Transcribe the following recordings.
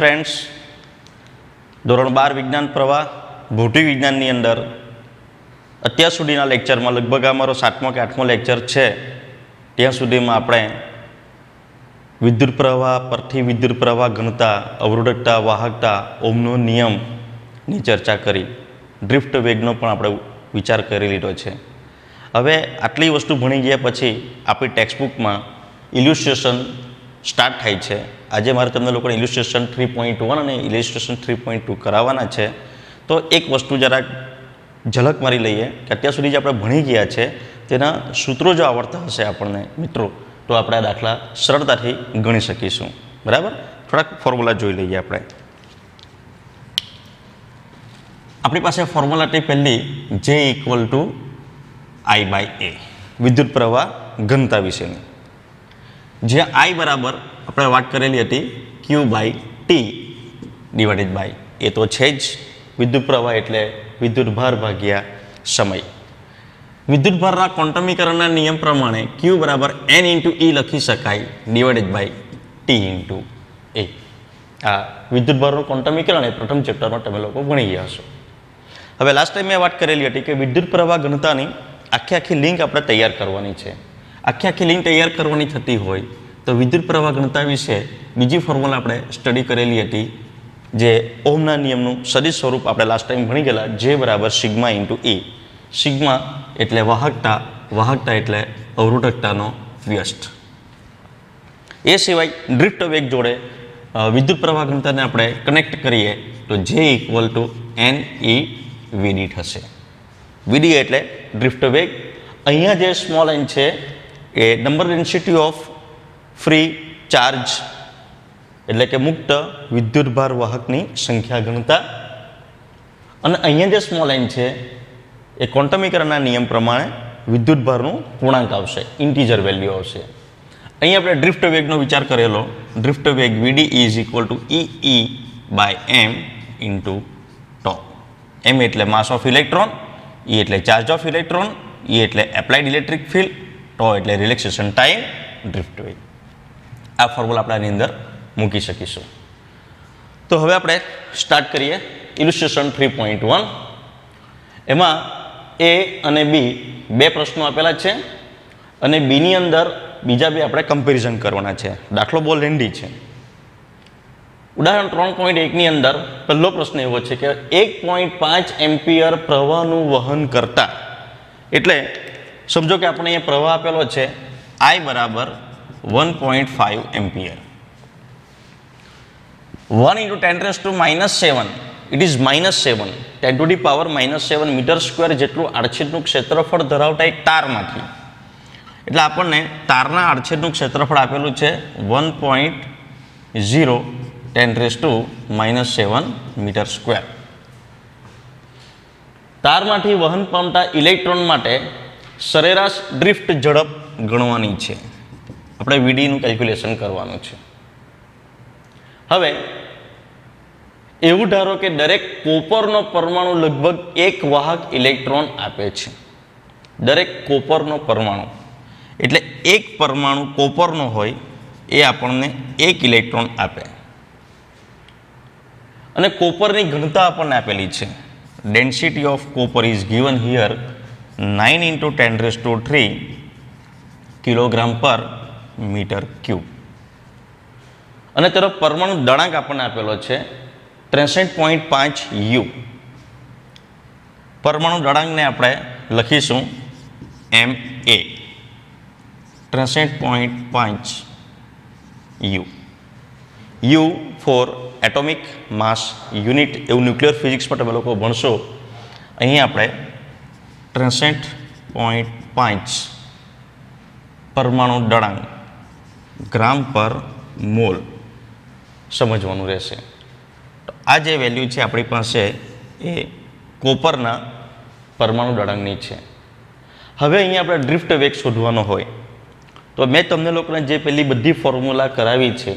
friends ધોરણ બાર વિજ્ઞાન પ્રવાહ ભૌતિક વિજ્ઞાનની અંદર અત્યાર સુધીના લેક્ચરમાં લગભગ અમારો સાતમો કે આઠમો લેક્ચર છે ત્યાં સુધીમાં આપણે વિદ્યુત પ્રવાહ પરથી વિદ્યુત પ્રવાહ ઘનતા અવરોધકતા વાહકતા ઓમનો નિયમની ચર્ચા કરી ડ્રિફ્ટ વેગનો પણ આપણે વિચાર કરી લીધો છે હવે આટલી વસ્તુ ભણી ગયા પછી આપણી ટેક્સ્ટબુકમાં ઇલ્યુસ્ટ્રેશન સ્ટાર્ટ થાય છે આજે મારે તમને લોકોને ઇલિસ્ટ્રેશન થ્રી પોઈન્ટ વન અને ઇલિસ્ટ્રેશન થ્રી પોઈન્ટ ટુ કરાવવાના છે તો એક વસ્તુ જરાક ઝલક મારી લઈએ કે અત્યાર સુધી જે આપણે ભણી ગયા છે તેના સૂત્રો જો આવડતા હશે આપણને મિત્રો તો આપણે આ દાખલા સરળતાથી ગણી શકીશું બરાબર થોડાક ફોર્મ્યુલા જોઈ લઈએ આપણે આપણી પાસે ફોર્મ્યુલા તે પહેલી જે equal to I by A વિદ્યુત પ્રવાહ ઘનતા વિશેની જે આઈ બરાબર આપણે વાત કરેલી હતી Q by T divided by A તો છે જ વિદ્યુત પ્રવાહ એટલે વિદ્યુત ભાર ભાગ્યા સમય વિદ્યુતભારના ભારના ક્વોન્ટમીકરણના નિયમ પ્રમાણે ક્યુ બરાબર એન ઇન્ટુ ઈ લખી શકાય divided by T into A આ વિદ્યુતભારનું ભારનું ક્વોન્ટમીકરણ એ પ્રથમ ચેપ્ટરમાં તમે લોકો ભણી ગયા હશો હવે લાસ્ટ ટાઈમ મેં વાત કરેલી હતી કે વિદ્યુત પ્રવાહ ઘનતાની આખી આખી લિંક આપણે તૈયાર કરવાની છે આખી આખી લિંક તૈયાર કરવાની થતી હોય તો વિદ્યુત પ્રવાહ ઘનતા વિશે બીજી ફોર્મ્યુલા આપણે સ્ટડી કરેલી હતી જે ઓમના નિયમનું સદી સ્વરૂપ આપણે લાસ્ટ ટાઈમ ભણી ગયેલા જે બરાબર સિગ્મા ઇન્ટુ એ સિગ્મા એટલે વાહકતા વાહકતા એટલે અવરોધકતાનો વ્યસ્ત એ સિવાય ડ્રિફ્ટ વેગ જોડે વિદ્યુત પ્રવાહ ઘનતાને આપણે કનેક્ટ કરીએ તો જે equal to N E VD થશે વીડી એટલે ડ્રિફ્ટ વેગ અહીંયા જે સ્મોલ એન છે એ number density of free charge એટલે કે મુક્ત વિદ્યુતભાર વાહકની સંખ્યા ગણતા અને અહીંયા જે સ્મોલ એન છે એ ક્વોન્ટમીકરણના નિયમ પ્રમાણે વિદ્યુતભારનું પૂર્ણાંક આવશે ઇન્ટીજર વેલ્યુ આવશે અહીં આપણે ડ્રિફ્ટ વેગનો વિચાર કરેલો ડ્રિફ્ટ વેગ VD is equal to E by M into tau M એટલે માસ ઓફ ઇલેક્ટ્રોન ઈ એટલે ચાર્જ ઓફ ઇલેક્ટ્રોન ઈ એટલે એપ્લાઇડ ઇલેક્ટ્રિક ફિલ્ડ ટો એટલે રિલેક્સેશન ટાઈમ ડ્રિફ્ટ વેગ આ ફોર્મ્યુલા આપણે આની અંદર મૂકી શકીશું તો હવે આપણે સ્ટાર્ટ કરીએ ઇલ્યુસ્ટ્રેશન થ્રી પોઈન્ટ વન એમાં એ અને બી બે પ્રશ્નો આપેલા છે અને બીની અંદર બીજા બી આપણે કમ્પેરિઝન કરવાના છે દાખલો બહુ લેન્ડી છે ઉદાહરણ ત્રણ પોઈન્ટ એકની અંદર પહેલો પ્રશ્ન એવો છે કે એક પોઈન્ટ પાંચ એમ્પિયર પ્રવાહનું વહન કરતા એટલે સમજો કે આપણે અહીંયા પ્રવાહ આપેલો છે આઈ બરાબર one point five ampere one into ten raise to minus seven it is minus seven ten to the power minus seven metre square જેટલું આડછેદનું ક્ષેત્રફળ ધરાવતા એક તારમાંથી એટલે આપણને તારના આડછેદનું ક્ષેત્રફળ આપેલું છે one point zero ten raise to minus seven metre square તારમાંથી વહન પામતા ઇલેક્ટ્રોન માટે સરેરાશ ડ્રિફ્ટ ઝડપ ગણવાની છે આપણે વીડીનું કેલ્ક્યુલેશન કરવાનું છે હવે એવું ધારો કે દરેક કોપરનો પરમાણુ લગભગ એક વાહક ઇલેક્ટ્રોન આપે છે દરેક કોપરનો પરમાણુ એટલે એક પરમાણુ કોપરનો હોય એ આપણને એક ઇલેક્ટ્રોન આપે અને કોપરની ઘનતા આપણને આપેલી છે density of copper is given here nine into ten raise to three kilogram per metre cube અને તેનો પરમાણુ દળાંક આપણને આપેલો છે ત્રેસઠ પોઈન્ટ પાંચ યુ પરમાણુ દળાંકને આપણે લખીશું એમ એ ત્રેસઠ પોઈન્ટ પાંચ U U four atomic mass unit એવું ન્યુક્લિયર પણ તમે લોકો ભણશો અહીં આપણે ત્રેસઠ પોઈન્ટ પાંચ પરમાણુ દળાંક ગ્રામ પર મોલ સમજવાનું રહેશે તો આ જે વેલ્યુ છે આપણી પાસે એ કોપરના પરમાણુ દળાંગની છે હવે અહીંયા આપણે ડ્રિફ્ટ વેગ શોધવાનો હોય તો મેં તમને લોકોને જે પેલી બધી ફોર્મ્યુલા કરાવી છે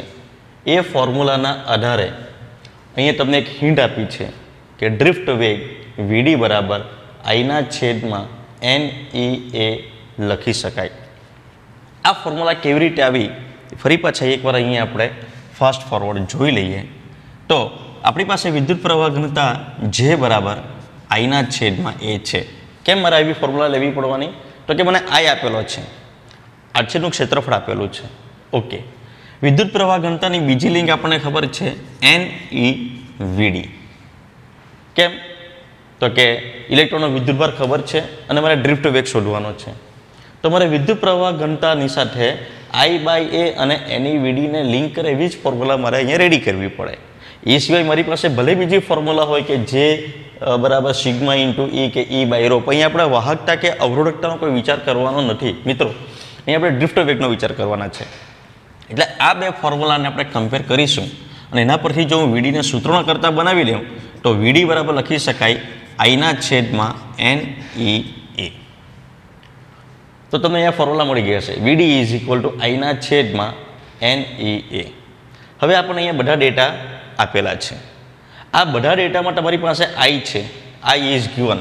એ ફોર્મ્યુલાના આધારે અહીંયા તમને એક હિન્ટ આપી છે કે ડ્રિફ્ટ વેગ વીડી બરાબર આઈના છેદમાં એન ઈ એ લખી શકાય આ ફોર્મ્યુલા કેવી રીતે આવી ફરી પાછા એકવાર અહીંયા આપણે ફાસ્ટ ફોરવર્ડ જોઈ લઈએ તો આપણી પાસે વિદ્યુત પ્રવાહ ઘનતા જે બરાબર આઈના છેદમાં એ છે કેમ મારે આવી ફોર્મ્યુલા લેવી પડવાની તો કે મને આઈ આપેલો છે આડછેદનું ક્ષેત્રફળ આપેલું છે ઓકે વિદ્યુત પ્રવાહ ઘનતાની બીજી લિંક આપણને ખબર છે એન ઈ વીડી કેમ તો કે ઇલેક્ટ્રોનનો વિદ્યુતભાર ખબર છે અને મારે ડ્રિફ્ટ વેગ શોધવાનો છે તો મારે વિદ્યુત પ્રવાહ ઘનતાની સાથે આઈ બાય એ અને એની વીડીને લિંક કરે એવી જ ફોર્મ્યુલા મારે અહીંયા રેડી કરવી પડે એ સિવાય મારી પાસે ભલે બીજી ફોર્મ્યુલા હોય કે જે બરાબર સિગ્મા ઇન્ટુ ઈ e કે ઈ બાય રોપ અહીંયા આપણે વાહકતા કે અવરોધકતાનો કોઈ વિચાર કરવાનો નથી મિત્રો અહીંયા આપણે ડ્રિફ્ટ વેગનો વિચાર કરવાના છે એટલે આ બે ફોર્મ્યુલાને આપણે કમ્પેર કરીશું અને એના પરથી જો હું વીડીને સૂત્રોના કરતાં બનાવી દઉં તો વીડી બરાબર લખી શકાય આઈના છેદમાં એન ઈ એ તો તમને અહીંયા ફોર્મ્યુલા મળી ગયા છે વીડી ઇઝ ઇક્વલ ટુ આઈના છેદમાં એન ઈ એ હવે આપણને અહીંયા બધા ડેટા આપેલા છે આ બધા ડેટામાં તમારી પાસે આઈ છે I is given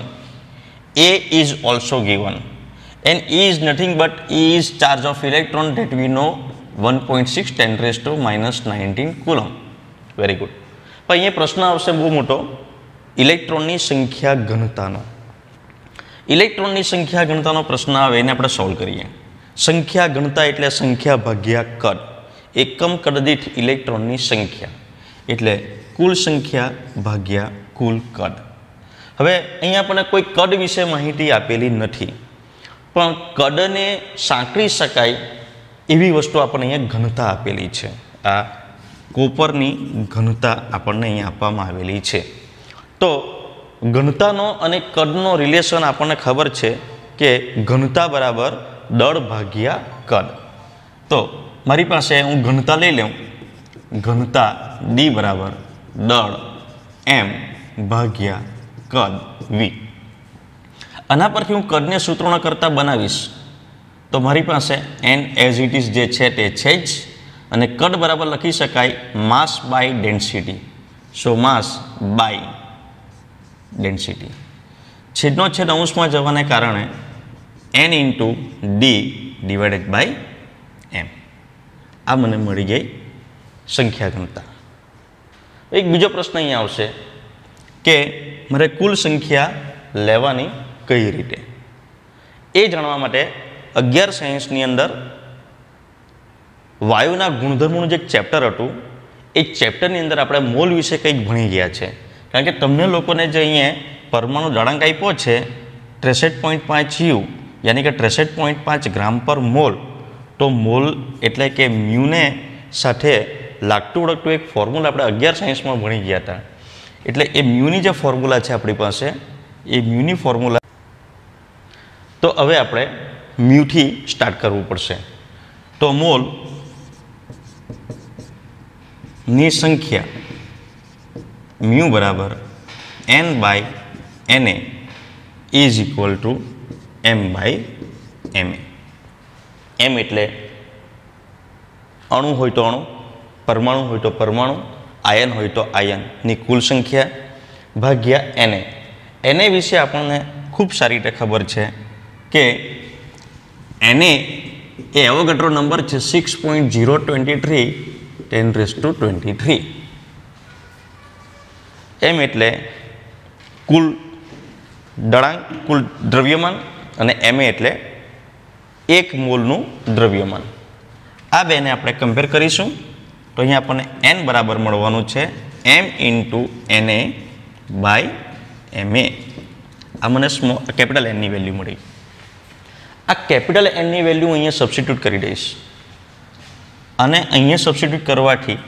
A is also given N is nothing but E is charge of electron that we know one point six ten raise minus nineteen coulomb very good પણ અહીંયા પ્રશ્ન આવશે બહુ મોટો ઇલેક્ટ્રોનની સંખ્યા ઘનતાનો ઇલેક્ટ્રોનની સંખ્યા ઘનતાનો પ્રશ્ન આવે એને આપણે સોલ્વ કરીએ સંખ્યા ઘનતા એટલે સંખ્યા ભાગ્યા કદ એકમ કદ દીઠ ઇલેક્ટ્રોનની સંખ્યા એટલે કુલ સંખ્યા ભાગ્યા કુલ કદ હવે અહીંયા આપણને કોઈ કદ વિશે માહિતી આપેલી નથી પણ કદને સાંકળી શકાય એવી વસ્તુ આપણને અહીંયા ઘનતા આપેલી છે આ કોપરની ઘનતા આપણને અહીંયા આપવામાં આવેલી છે તો ઘનતાનો અને કદનો રિલેશન આપણને ખબર છે કે ઘનતા બરાબર દળ ભાગ્યા કદ તો મારી પાસે હું ઘનતા લઈ લઉં ઘનતા ડી બરાબર દળ એમ ભાગ્યા કદ વી આના પરથી હું કદને સૂત્રોના કરતાં બનાવીશ તો મારી પાસે એન એઝ ઇટ ઇઝ જે છે તે છે જ અને કદ બરાબર લખી શકાય mass by density so mass by density છેદનો છેદ અંશમાં જવાને કારણે N into D divided by M આ મને મળી ગઈ સંખ્યા ઘનતા એક બીજો પ્રશ્ન અહીં આવશે કે મારે કુલ સંખ્યા લેવાની કઈ રીતે એ જાણવા માટે અગિયાર સાયન્સની અંદર વાયુના ગુણધર્મોનું જે ચેપ્ટર હતું એ ચેપ્ટરની અંદર આપણે મોલ વિશે કંઈક ભણી ગયા છે કારણ કે તમને લોકોને જે અહીંયા પરમાણુ દળાંક આપ્યો છે ત્રેસઠ પોઈન્ટ પાંચ યુ યાની કે ત્રેસઠ પોઈન્ટ પાંચ ગ્રામ પર મોલ તો મોલ એટલે કે મ્યુને સાથે લાગતું વળગતું એક ફોર્મ્યુલા આપણે અગિયાર સાયન્સમાં ભણી ગયા હતા એટલે એ મ્યુની જે ફોર્મ્યુલા છે આપણી પાસે એ મ્યુની ફોર્મ્યુલા તો હવે આપણે મ્યુથી સ્ટાર્ટ કરવું પડશે તો મોલ ની સંખ્યા મ્યુ બરાબર N by N A is equal to M by M A M એટલે અણુ હોય તો અણુ પરમાણુ હોય તો પરમાણુ આયન હોય તો આયનની કુલ સંખ્યા ભાગ્યા એને એને વિશે આપણને ખૂબ સારી રીતે ખબર છે કે એને એ એવો નંબર છે six point zero twenty three ten raise to twenty three M એટલે કુલ દળાંક કુલ દ્રવ્યમાન અને એમએ એટલે એક મોલનું દ્રવ્યમાન આ બેને આપણે કમ્પેર કરીશું તો અહીંયા આપણને એન બરાબર મળવાનું છે M into N A by M A આ મને સ્મો કેપિટલ એનની વેલ્યુ મળી આ કેપિટલ એનની વેલ્યુ હું અહીંયા સબસ્ટિટ્યૂટ કરી દઈશ અને અહીંયા સબસ્ટિટ્યૂટ કરવાથી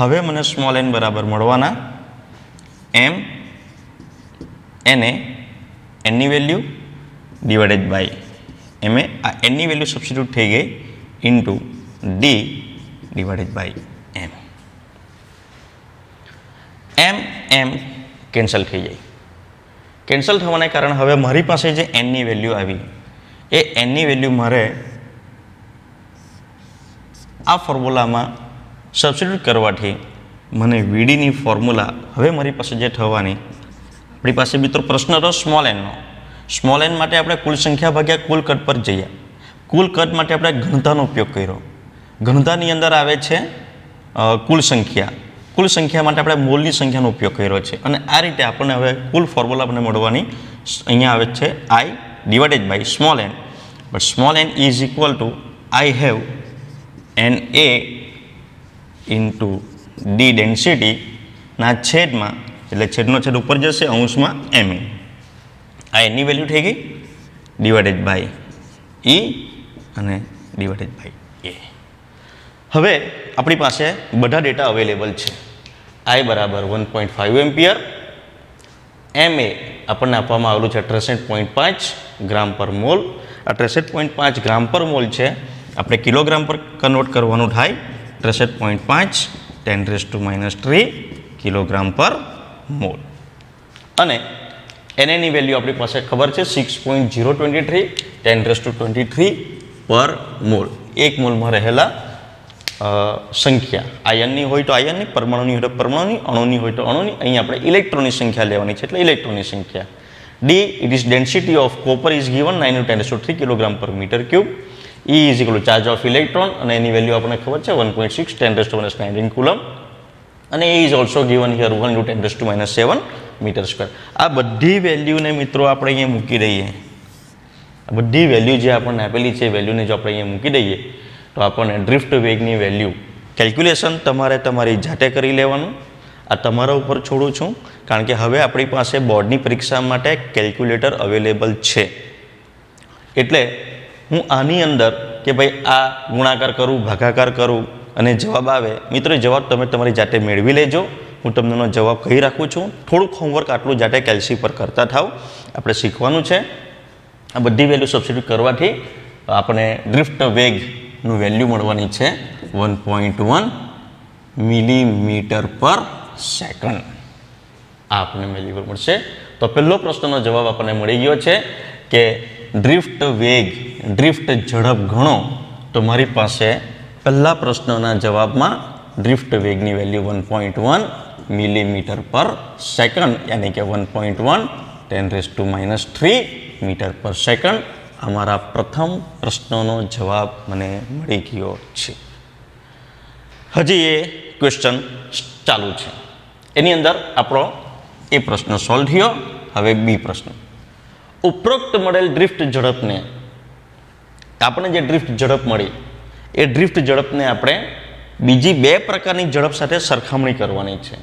હવે મને સ્મોલ એન બરાબર મળવાના એમ એને એનની વેલ્યુ ડિવાઇડેડ બાય એમ આ એનની વેલ્યુ સબસ્ટિટ્યૂટ થઈ ગઈ into D divided by M M M cancel થઈ જાય કેન્સલ થવાને કારણે હવે મારી પાસે જે એનની વેલ્યુ આવી એ એનની વેલ્યુ મારે આ ફોર્મ્યુલામાં સબસ્ટિટ્યૂટ કરવાથી મને વીડીની ફોર્મ્યુલા હવે મારી પાસે જે થવાની આપણી પાસે મિત્રો પ્રશ્ન હતો સ્મોલ એનનો સ્મોલ એન માટે આપણે કુલ સંખ્યા ભાગ્યા કુલ કદ પર જઈએ કુલ કદ માટે આપણે ઘનતાનો ઉપયોગ કર્યો ઘનતાની અંદર આવે છે કુલ સંખ્યા કુલ સંખ્યા માટે આપણે મોલની સંખ્યાનો ઉપયોગ કર્યો છે અને આ રીતે આપણને હવે કુલ ફોર્મ્યુલા આપણે મળવાની અહીંયા આવે છે I divided by small N but small N is equal to I have N A into D ડેન્સિટીના છેદમાં એટલે છેદનો છેદ ઉપર જશે અંશમાં એમ આ એની વેલ્યુ થઈ ગઈ ડિવાઇડેડ બાય ઈ અને ડિવાઇડેડ બાય એ હવે આપણી પાસે બધા ડેટા અવેલેબલ છે આઈ બરાબર વન પોઈન્ટ ફાઇવ એમ્પિયર એમ એ આપણને આપવામાં આવેલું છે ત્રેસઠ પોઈન્ટ પાંચ ગ્રામ પર મોલ આ ત્રેસઠ પોઈન્ટ પાંચ ગ્રામ પર મોલ છે આપણે કિલોગ્રામ પર કન્વર્ટ કરવાનું થાય ત્રેસઠ પોઈન્ટ પાંચ ten raise to minus three kilogram per mole અને એનએની વેલ્યુ આપણી પાસે ખબર છે six point zero twenty three ten raise to twenty three per mole એક મોલમાં રહેલા સંખ્યા આયનની હોય તો આયનની પરમાણુની હોય તો પરમાણુની અણુની હોય તો અણુની અહીં આપણે ઇલેક્ટ્રોનની સંખ્યા લેવાની છે એટલે ઇલેક્ટ્રોનની સંખ્યા D it is density of copper is given nine to ten to three kilogram per metre cube E is equal charge of electron અને એની વેલ્યુ આપણને ખબર છે one point six ten dust minus nineteen coulomb અને A is also given here one two ten dust minus seven metre square આ બધી વેલ્યુને મિત્રો આપણે અહીંયા મૂકી દઈએ આ બધી વેલ્યુ જે આપણને આપેલી છે વેલ્યુને જો આપણે અહીંયા મૂકી દઈએ તો આપણને ડ્રિફ્ટ વેગની વેલ્યુ કેલ્ક્યુલેશન તમારે તમારી જાતે કરી લેવાનું આ તમારા ઉપર છોડું છું કારણ કે હવે આપણી પાસે બોર્ડની પરીક્ષા માટે કેલ્ક્યુલેટર અવેલેબલ છે એટલે હું આની અંદર કે ભાઈ આ ગુણાકાર કરું ભાગાકાર કરું અને જવાબ આવે મિત્રો જવાબ તમે તમારી જાતે મેળવી લેજો હું તમને જવાબ કહી રાખું છું થોડુંક હોમવર્ક આટલું જાતે કેલ્સી પર કરતા થાવ આપણે શીખવાનું છે આ બધી વેલ્યુ સબસ્ટિટ્યૂટ કરવાથી આપણે ડ્રિફ્ટ વેગનું વેલ્યુ મળવાની છે one point one millimetre per second આ આપણને વેલ્યુ મળશે તો પહેલો પ્રશ્નનો જવાબ આપણને મળી ગયો છે કે ડ્રિફ્ટ વેગ ડ્રિફ્ટ ઝડપ ગણો તો મારી પાસે પહેલા પ્રશ્નોના જવાબમાં ડ્રિફ્ટ વેગની value one point one millimetre per second યાની કે one point one ten raise to minus three metre per second અમારા પ્રથમ પ્રશ્નોનો જવાબ મને મળી ગયો છે હજી એ ક્વેશ્ચન ચાલુ છે એની અંદર આપણો એ પ્રશ્ન સોલ્વ થયો હવે બી પ્રશ્ન ઉપરોક્ત મળેલ ડ્રિફ્ટ ઝડપને આપણે જે ડ્રિફ્ટ ઝડપ મળી એ ડ્રિફ્ટ ઝડપને આપણે બીજી બે પ્રકારની ઝડપ સાથે સરખામણી કરવાની છે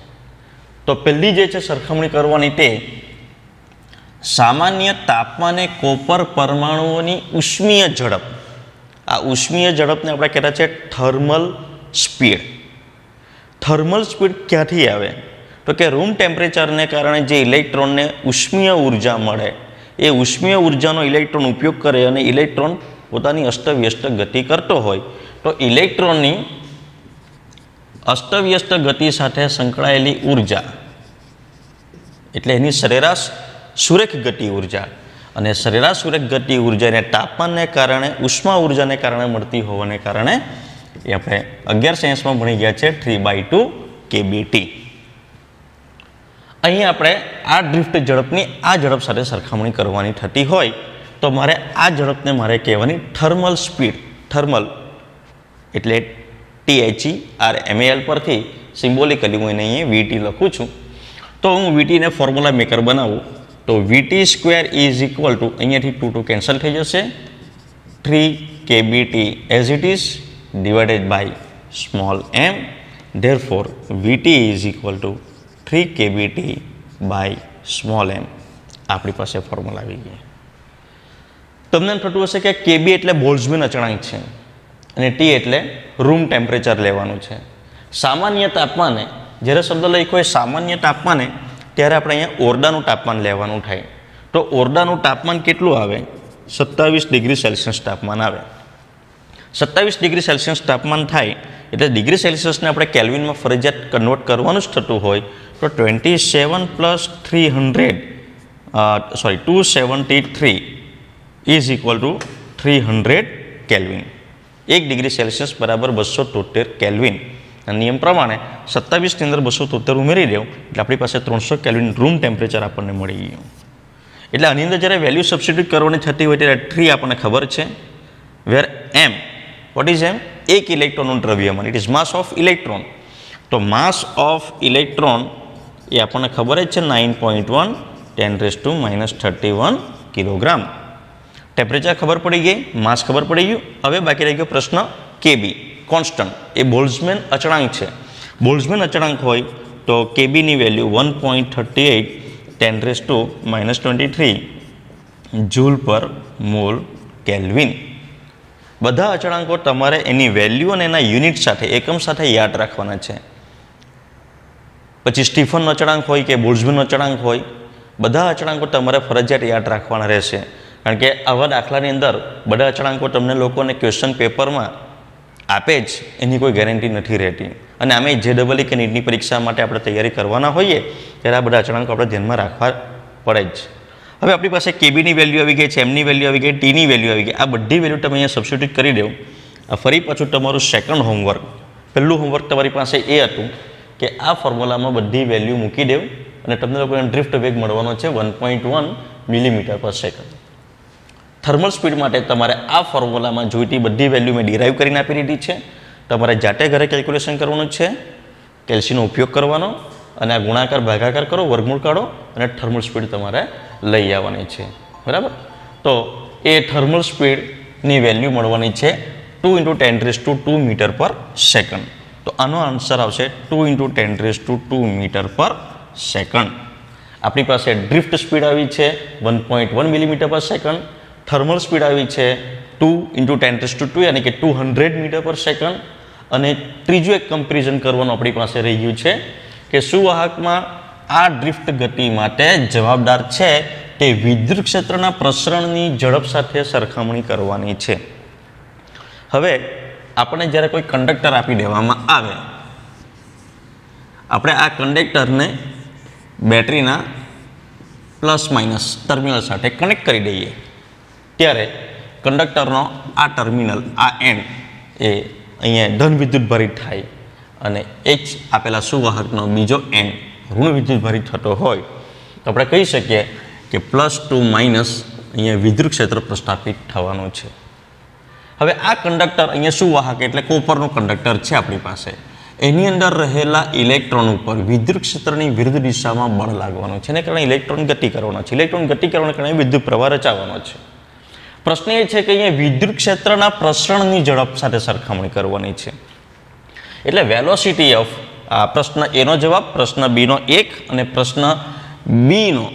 તો પહેલી જે છે સરખામણી કરવાની તે સામાન્ય તાપમાને કોપર પરમાણુઓની ઉષ્મીય ઝડપ આ ઉષ્મીય ઝડપને આપણે કહેતા છે થર્મલ સ્પીડ થર્મલ સ્પીડ ક્યાંથી આવે તો કે રૂમ ટેમ્પરેચરને કારણે જે ઇલેક્ટ્રોનને ઉષ્મીય ઉર્જા મળે એ ઉષ્મીય ઉર્જાનો ઇલેક્ટ્રોન ઉપયોગ કરે અને ઇલેક્ટ્રોન પોતાની અસ્તવ્યસ્ત ગતિ કરતો હોય તો ઇલેક્ટ્રોનની અસ્તવ્યસ્ત ગતિ સાથે સંકળાયેલી ઉર્જા એટલે એની સરેરાશ સુરેખ ગતિ ઉર્જા અને સરેરાશ સુરેખ ગતિ ઉર્જાને તાપમાનને કારણે ઉષ્મા ઉર્જાને કારણે મળતી હોવાને કારણે એ આપણે અગિયાર સાયન્સમાં ભણી ગયા છે થ્રી બાય ટુ કેબીટી અહીં આપણે આ ડ્રિફ્ટ ઝડપની આ ઝડપ સાથે સરખામણી કરવાની થતી હોય તો મારે આ ઝડપને મારે કહેવાની થર્મલ સ્પીડ થર્મલ એટલે ટીએચઈ આર એમએલ પરથી સિમ્બોલિકલી હું એને અહીંયા વીટી લખું છું તો હું વીટીને ફોર્મ્યુલા મેકર બનાવું તો VT square is equal to અહીંયાથી ટુ ટુ કેન્સલ થઈ જશે three KBT as it is divided by small M therefore VT is equal to three KBT by small M આપણી પાસે ફોર્મ્યુલા આવી ગઈ તમને એમ થતું હશે કે કેબી એટલે બોલ્ઝમેન અચળાંક છે અને ટી એટલે રૂમ ટેમ્પરેચર લેવાનું છે સામાન્ય તાપમાને જ્યારે શબ્દ લખ્યો હોય સામાન્ય તાપમાને ત્યારે આપણે અહીંયા ઓરડાનું તાપમાન લેવાનું થાય તો ઓરડાનું તાપમાન કેટલું આવે સત્તાવીસ ડિગ્રી સેલ્સિયસ તાપમાન આવે સત્તાવીસ ડિગ્રી સેલ્સિયસ તાપમાન થાય એટલે ડિગ્રી સેલ્સિયસને આપણે કેલ્વિનમાં ફરજિયાત કન્વર્ટ કરવાનું જ થતું હોય તો twenty seven plus three hundred sorry two seventy three is equal to three hundred kelvin એક ડિગ્રી સેલ્સિયસ બરાબર બસો તોતેર કેલ્વિન નિયમ પ્રમાણે સત્તાવીસની અંદર બસો તોતેર ઉમેરી દેવું એટલે આપણી પાસે ત્રણસો કેલ્વિન રૂમ ટેમ્પરેચર આપણને મળી ગયું એટલે આની અંદર જ્યારે વેલ્યુ સબસ્ટિટ્યુટ કરવાની થતી હોય ત્યારે થ્રી આપણને ખબર છે વેર એમ વોટ ઇઝ એમ એક ઇલેક્ટ્રોનનું દ્રવ્યમાન it is mass of electron તો માસ ઓફ ઇલેક્ટ્રોન એ આપણને ખબર જ છે nine point one ten raise to minus thirty one kilogram temperature ખબર પડી ગઈ માસ ખબર પડી ગયું હવે બાકી રહી ગયો પ્રશ્ન કેબી કોન્સ્ટન્ટ એ બોલ્ઝમેન અચળાંક છે બોલ્ઝમેન અચળાંક હોય તો કેબીની value one point thirty eight ten raise to minus twenty three joule per mole kelvin બધા અચળાંકો તમારે એની વેલ્યુ અને એના યુનિટ સાથે એકમ સાથે યાદ રાખવાના છે પછી સ્ટીફનનો ચડાંક હોય કે બોલ્ઝમેનનો અચળાંક હોય બધા અચળાંકો તમારે ફરજિયાત યાદ રાખવાના રહેશે કારણ કે આવા દાખલાની અંદર બધા અચળાંકો તમને લોકોને ક્વેશ્ચન પેપરમાં આપે જ એની કોઈ ગેરંટી નથી રહેતી અને અમે જે ડબલ e કે નીટની પરીક્ષા માટે આપણે તૈયારી કરવાના હોઈએ ત્યારે આ બધા અચળાંકો આપણે ધ્યાનમાં રાખવા પડે જ હવે આપણી પાસે કેબીની વેલ્યુ આવી ગઈ છે એમની વેલ્યુ આવી ગઈ ટીની વેલ્યુ આવી ગઈ આ બધી વેલ્યુ તમે અહીંયા સબસ્ટિટ્યુટ કરી દો આ ફરી પાછું તમારું સેકન્ડ હોમવર્ક પહેલું હોમવર્ક તમારી પાસે એ હતું કે આ ફોર્મ્યુલામાં બધી વેલ્યુ મૂકી દેવ અને તમને લોકોને ડ્રિફ્ટ વેગ મળવાનો છે one point one millimetre per second thermal speed માટે તમારે આ ફોર્મ્યુલામાં જોઈતી બધી વેલ્યુ મેં ડિરાઈવ કરીને આપી દીધી છે તમારે જાતે ઘરે કેલ્ક્યુલેશન કરવાનું છે કેલ્સીનો ઉપયોગ કરવાનો અને આ ગુણાકાર ભાગાકાર કરો વર્ગમૂળ કાઢો અને થર્મલ સ્પીડ તમારે લઈ આવવાની છે બરાબર તો એ થર્મલ સ્પીડની વેલ્યુ મળવાની છે two into ten raise two two metre per second તો આનો આન્સર આવશે two into ten raise two two metre per second આપણી પાસે ડ્રિફ્ટ સ્પીડ આવી છે one point one millimetre per second thermal speed આવી છે two into ten raise two two યાની કે two hundred metre per second અને ત્રીજું એક કમ્પેરિઝન કરવાનું આપણી પાસે રહ્યું છે કે સુવાહકમાં આ ડ્રિફ્ટ ગતિ માટે જવાબદાર છે તે વિદ્યુત ક્ષેત્રના પ્રસરણની ઝડપ સાથે સરખામણી કરવાની છે હવે આપણે જ્યારે કોઈ કંડક્ટર આપી દેવામાં આવે આપણે આ કંડક્ટરને બેટરીના પ્લસ માઇનસ ટર્મિનલ સાથે કનેક્ટ કરી દઈએ ત્યારે કંડક્ટરનો આ ટર્મિનલ આ એન્ડ એ અહીંયા ધન વિદ્યુત ભરિત થાય અને એ જ આપેલા સુવાહકનો બીજો એન્ડ ઋણ વિદ્યુત ભરિત થતો હોય તો આપણે કહી શકીએ કે પ્લસ ટુ માઇનસ અહીંયા વિદ્યુત ક્ષેત્ર પ્રસ્થાપિત થવાનું છે હવે આ કંડક્ટર અહીંયા શું વાહક એટલે કોપરનું કંડક્ટર છે આપણી પાસે એની અંદર રહેલા ઇલેક્ટ્રોન ઉપર વિદ્યુત ક્ષેત્રની વિરુદ્ધ દિશામાં બળ લાગવાનું છે એને કારણે ઇલેક્ટ્રોન ગતિ કરવાનો છે ઇલેક્ટ્રોન ગતિ કરવાને કારણે વિદ્યુત પ્રવાહ રચાવાનો છે પ્રશ્ન એ છે કે અહીંયા વિદ્યુત ક્ષેત્રના પ્રસરણની ઝડપ સાથે સરખામણી કરવાની છે એટલે વેલોસિટી ઓફ આ પ્રશ્ન એનો જવાબ પ્રશ્ન બીનો એક અને પ્રશ્ન બીનો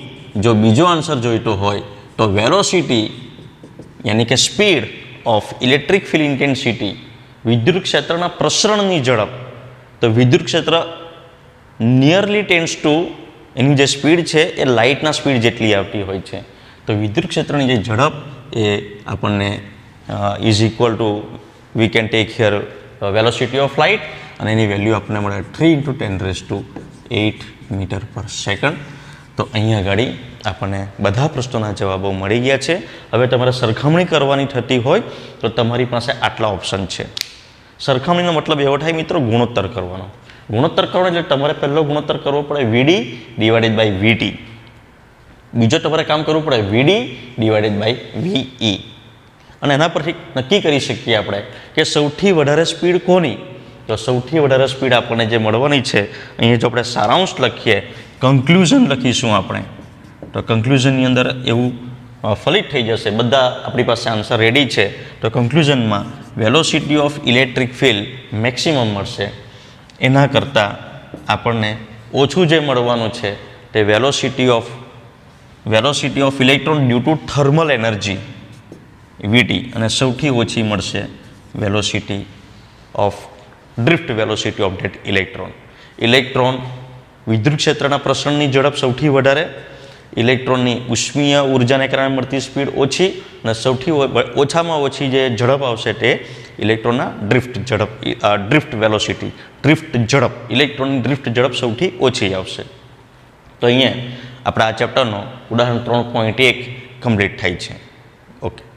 જો બીજો આન્સર જોઈતો હોય તો વેલોસિટી યાની કે speed of electric field intensity વિદ્યુત ક્ષેત્રના પ્રસરણની ઝડપ તો વિદ્યુત ક્ષેત્ર નિયરલી ટેન્સ ટુ એની જે સ્પીડ છે એ લાઇટના સ્પીડ જેટલી આવતી હોય છે તો વિદ્યુત ક્ષેત્રની જે ઝડપ એ આપણને is equal to we can take here velocity of light અને એની વેલ્યુ આપણને મળે three into ten raise to eight metre per second તો અહીંયા આગળ આપણને બધા પ્રશ્નોના જવાબો મળી ગયા છે હવે તમારે સરખામણી કરવાની થતી હોય તો તમારી પાસે આટલા ઓપ્શન છે સરખામણીનો મતલબ એવો થાય મિત્રો ગુણોત્તર કરવાનો ગુણોત્તર કરવાનો એટલે તમારે પહેલો ગુણોત્તર કરવો પડે વીડી ડિવાઇડેડ બાય વીટી બીજો તમારે કામ કરવું પડે વીડી ડિવાઇડેડ બાય વીઈ અને એના પરથી નક્કી કરી શકીએ આપણે કે સૌથી વધારે સ્પીડ કોની તો સૌથી વધારે સ્પીડ આપણને જે મળવાની છે અહીંયા જો આપણે સારાંશ લખીએ કન્ક્લુઝન લખીશું આપણે તો કન્ક્લુઝનની અંદર એવું ફલિત થઈ જશે બધા આપણી પાસે આન્સર રેડી છે તો કન્ક્લુઝનમાં velocity of electric field maximum મળશે એના કરતાં આપણને ઓછું જે મળવાનું છે તે velocity of velocity of electron due to thermal energy VT અને સૌથી ઓછી મળશે velocity of drift velocity of that electron electron વિદ્યુત ક્ષેત્રના પ્રસરણની ઝડપ સૌથી વધારે ઇલેક્ટ્રોનની ઉષ્મીય ઉર્જાને કારણે મળતી સ્પીડ ઓછી અને સૌથી ઓછામાં ઓછી જે ઝડપ આવશે તે ઇલેક્ટ્રોનના ડ્રિફ્ટ ઝડપ ડ્રિફ્ટ વેલોસિટી ડ્રિફ્ટ ઝડપ ઇલેક્ટ્રોનની ડ્રિફ્ટ ઝડપ સૌથી ઓછી આવશે તો અહીંયા આપણા આ ચેપ્ટરનો ઉદાહરણ ત્રણ પોઈન્ટ એક કમ્પ્લીટ થાય છે ઓકે